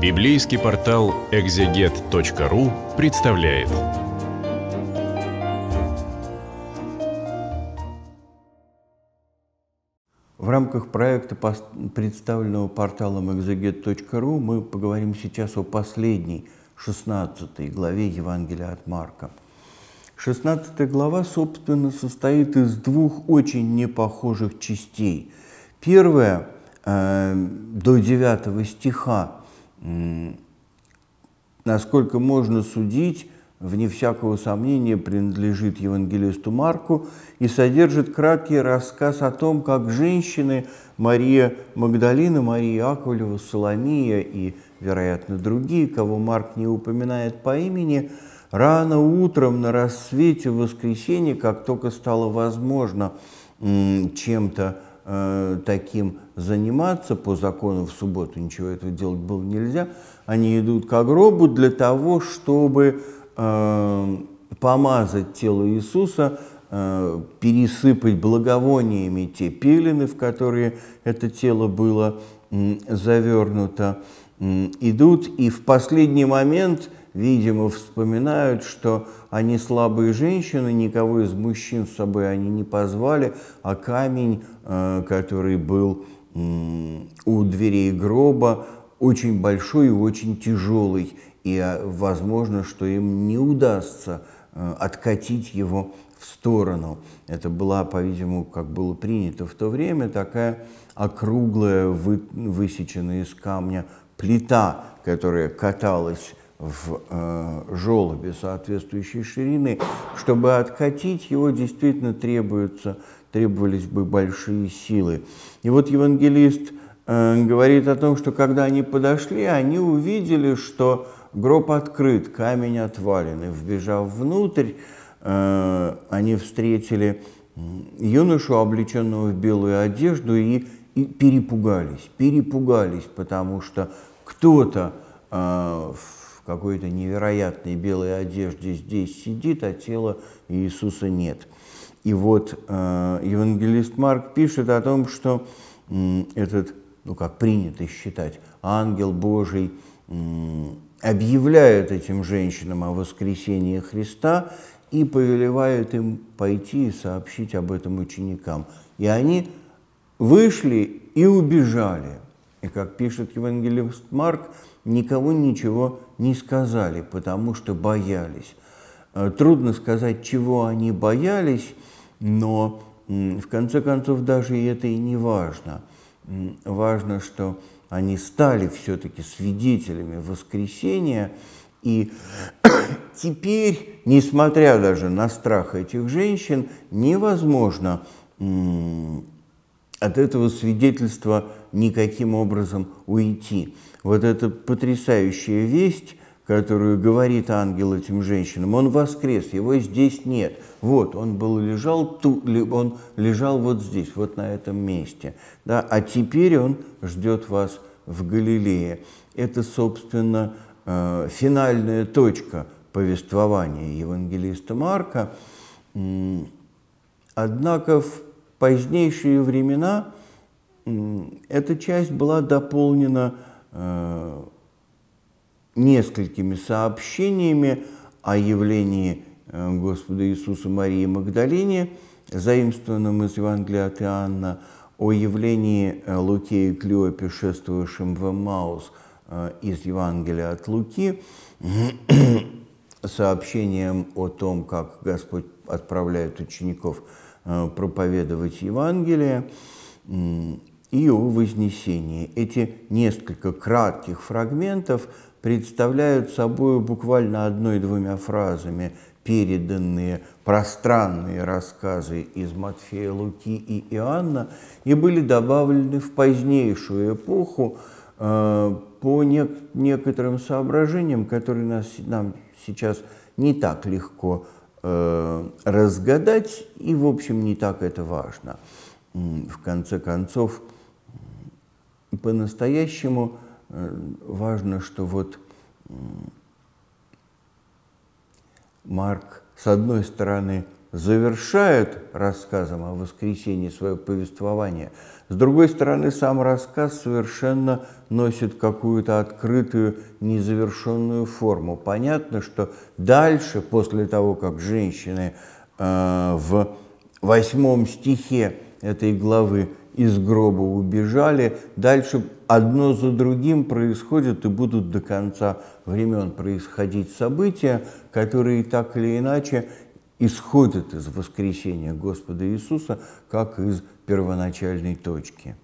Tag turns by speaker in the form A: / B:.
A: Библейский портал экзегет.ру представляет. В рамках проекта, представленного порталом экзегет.ру, мы поговорим сейчас о последней, 16 главе Евангелия от Марка. 16 глава, собственно, состоит из двух очень непохожих частей. Первая, э, до 9 стиха, насколько можно судить, вне всякого сомнения принадлежит евангелисту Марку и содержит краткий рассказ о том, как женщины Мария Магдалина, Мария Акулева, Соломия и, вероятно, другие, кого Марк не упоминает по имени, рано утром на рассвете в воскресенье, как только стало возможно чем-то э, таким заниматься по закону в субботу, ничего этого делать было нельзя, они идут к гробу для того, чтобы э, помазать тело Иисуса, э, пересыпать благовониями те пелены, в которые это тело было э, завернуто, э, идут и в последний момент – видимо, вспоминают, что они слабые женщины, никого из мужчин с собой они не позвали, а камень, э, который был у дверей гроба, очень большой и очень тяжелый, и э, возможно, что им не удастся э, откатить его в сторону. Это была, по-видимому, как было принято в то время, такая округлая, вы, высеченная из камня плита, которая каталась в э, желобе соответствующей ширины. Чтобы откатить его, действительно требуется, требовались бы большие силы. И вот евангелист э, говорит о том, что когда они подошли, они увидели, что гроб открыт, камень отвален. И вбежав внутрь, э, они встретили юношу, облеченного в белую одежду, и, и перепугались, перепугались, потому что кто-то э, какой-то невероятной белой одежде здесь сидит, а тела Иисуса нет. И вот э, евангелист Марк пишет о том, что э, этот, ну как принято считать, ангел Божий э, объявляет этим женщинам о воскресении Христа и повелевает им пойти и сообщить об этом ученикам. И они вышли и убежали – и как пишет евангелист Марк, никого ничего не сказали, потому что боялись. Э, трудно сказать, чего они боялись, но в конце концов даже это и не важно. Важно, что они стали все-таки свидетелями воскресения, и теперь, несмотря даже на страх этих женщин, невозможно от этого свидетельства никаким образом уйти. Вот эта потрясающая весть, которую говорит ангел этим женщинам, он воскрес, его здесь нет. Вот, он был лежал, ту, он лежал вот здесь, вот на этом месте. Да? А теперь он ждет вас в Галилее. Это, собственно, э, финальная точка повествования евангелиста Марка. Однако в позднейшие времена эта часть была дополнена э, несколькими сообщениями о явлении э, Господа Иисуса Марии Магдалине, заимствованном из Евангелия от Иоанна, о явлении э, Луки и Клеопе, шествовавшим в Маус из Евангелия от Луки, сообщением о том, как Господь отправляет учеников Э, проповедовать Евангелие и о Вознесении. Эти несколько кратких фрагментов представляют собой буквально одной-двумя фразами переданные пространные рассказы из Матфея, Луки и Иоанна и были добавлены в позднейшую эпоху э, по нек- некоторым соображениям, которые нас, нам сейчас не так легко Э, разгадать, и, в общем, не так это важно. В конце концов, по-настоящему э, важно, что вот Марк, с одной стороны, завершают рассказом о воскресении свое повествование. С другой стороны, сам рассказ совершенно носит какую-то открытую, незавершенную форму. Понятно, что дальше, после того, как женщины э, в восьмом стихе этой главы из гроба убежали, дальше одно за другим происходят и будут до конца времен происходить события, которые так или иначе исходит из воскресения Господа Иисуса как из первоначальной точки.